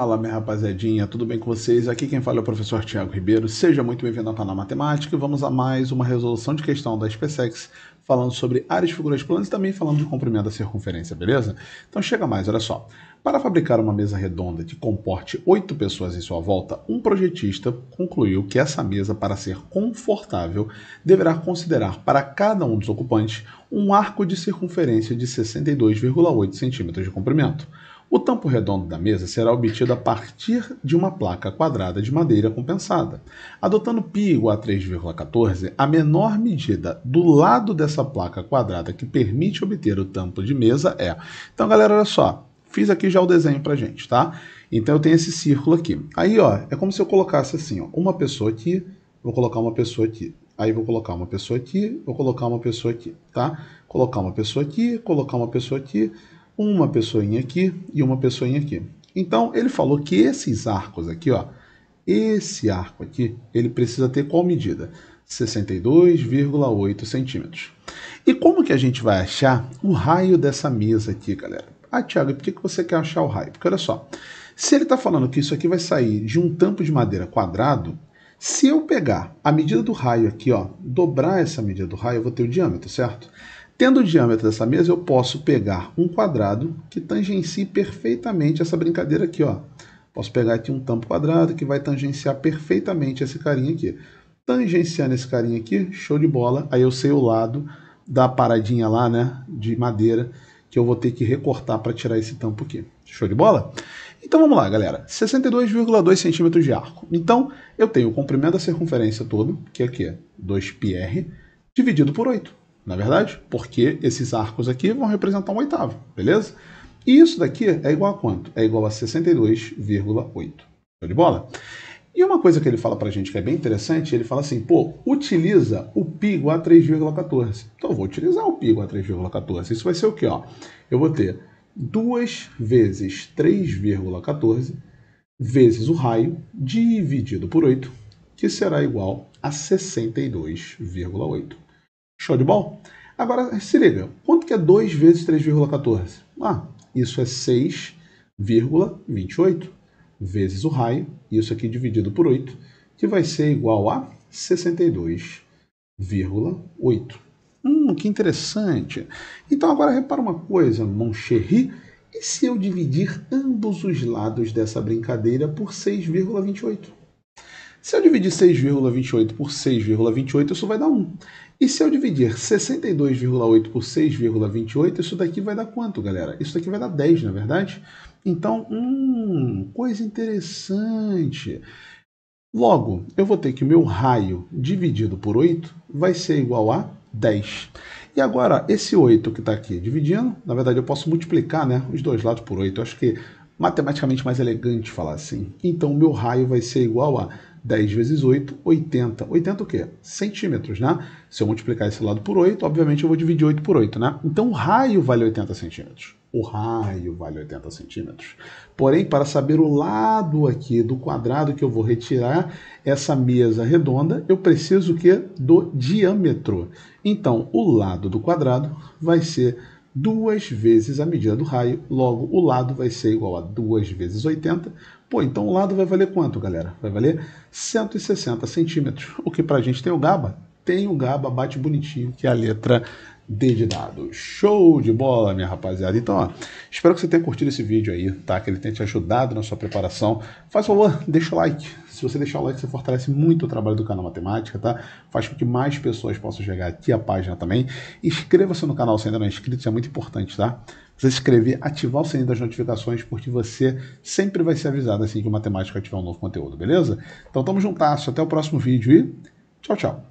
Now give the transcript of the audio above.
Fala, minha rapaziadinha, tudo bem com vocês? Aqui quem fala é o professor Tiago Ribeiro. Seja muito bem-vindo ao canal Matemática e vamos a mais uma resolução de questão da SpaceX falando sobre áreas, figuras planas e também falando de comprimento da circunferência, beleza? Então chega mais, olha só. Para fabricar uma mesa redonda que comporte oito pessoas em sua volta, um projetista concluiu que essa mesa, para ser confortável, deverá considerar para cada um dos ocupantes um arco de circunferência de 62,8 cm de comprimento. O tampo redondo da mesa será obtido a partir de uma placa quadrada de madeira compensada. Adotando π igual a 3,14, a menor medida do lado dessa placa quadrada que permite obter o tampo de mesa é. Então, galera, olha só. Fiz aqui já o desenho para gente, tá? Então eu tenho esse círculo aqui. Aí, ó, é como se eu colocasse assim, ó, uma pessoa aqui, vou colocar uma pessoa aqui. Aí vou colocar uma pessoa aqui, vou colocar uma pessoa aqui, tá? Colocar uma pessoa aqui, colocar uma pessoa aqui uma pessoinha aqui e uma pessoinha aqui. Então, ele falou que esses arcos aqui, ó, esse arco aqui, ele precisa ter qual medida? 62,8 centímetros. E como que a gente vai achar o raio dessa mesa aqui, galera? Ah, Tiago, por que, que você quer achar o raio? Porque olha só, se ele está falando que isso aqui vai sair de um tampo de madeira quadrado, se eu pegar a medida do raio aqui, ó, dobrar essa medida do raio, eu vou ter o diâmetro, certo? Tendo o diâmetro dessa mesa, eu posso pegar um quadrado que tangencie perfeitamente essa brincadeira aqui. Ó. Posso pegar aqui um tampo quadrado que vai tangenciar perfeitamente esse carinha aqui. Tangenciando esse carinha aqui, show de bola. Aí eu sei o lado da paradinha lá, né, de madeira, que eu vou ter que recortar para tirar esse tampo aqui. Show de bola? Então vamos lá, galera. 62,2 centímetros de arco. Então, eu tenho o comprimento da circunferência todo, que aqui é quê? 2πr, dividido por 8 na é verdade? Porque esses arcos aqui vão representar um oitavo, beleza? E isso daqui é igual a quanto? É igual a 62,8. Show de bola? E uma coisa que ele fala pra gente que é bem interessante, ele fala assim, pô, utiliza o pi igual a 3,14. Então eu vou utilizar o pi igual a 3,14. Isso vai ser o quê? Ó? Eu vou ter 2 vezes 3,14 vezes o raio dividido por 8, que será igual a 62,8. Show de bola? Agora, se liga. Quanto que é 2 vezes 3,14? Ah, isso é 6,28 vezes o raio, isso aqui dividido por 8, que vai ser igual a 62,8. Hum, que interessante. Então agora repara uma coisa, Moncherry. E se eu dividir ambos os lados dessa brincadeira por 6,28? Se eu dividir 6,28 por 6,28, isso vai dar 1. E se eu dividir 62,8 por 6,28, isso daqui vai dar quanto, galera? Isso daqui vai dar 10, na é verdade? Então, hum, coisa interessante. Logo, eu vou ter que o meu raio dividido por 8 vai ser igual a 10. E agora, esse 8 que está aqui dividindo, na verdade eu posso multiplicar né, os dois lados por 8. Eu acho que matematicamente mais elegante falar assim. Então, o meu raio vai ser igual a 10 vezes 8, 80. 80 o quê? Centímetros, né? Se eu multiplicar esse lado por 8, obviamente eu vou dividir 8 por 8, né? Então, o raio vale 80 centímetros. O raio vale 80 centímetros. Porém, para saber o lado aqui do quadrado que eu vou retirar essa mesa redonda, eu preciso o quê? Do diâmetro. Então, o lado do quadrado vai ser duas vezes a medida do raio, logo o lado vai ser igual a 2 vezes 80. Pô, então o lado vai valer quanto, galera? Vai valer 160 centímetros. O que para a gente tem o GABA? Tem o GABA, bate bonitinho, que é a letra dedinado. Show de bola, minha rapaziada. Então, ó, espero que você tenha curtido esse vídeo aí, tá? Que ele tenha te ajudado na sua preparação. Faz favor, deixa o like. Se você deixar o like, você fortalece muito o trabalho do canal Matemática, tá? Faz com que mais pessoas possam chegar aqui à página também. Inscreva-se no canal se ainda não é inscrito, isso é muito importante, tá? Você se inscrever, ativar o sininho das notificações, porque você sempre vai ser avisado assim que o Matemática ativar um novo conteúdo, beleza? Então, tamo juntas, Até o próximo vídeo e tchau, tchau.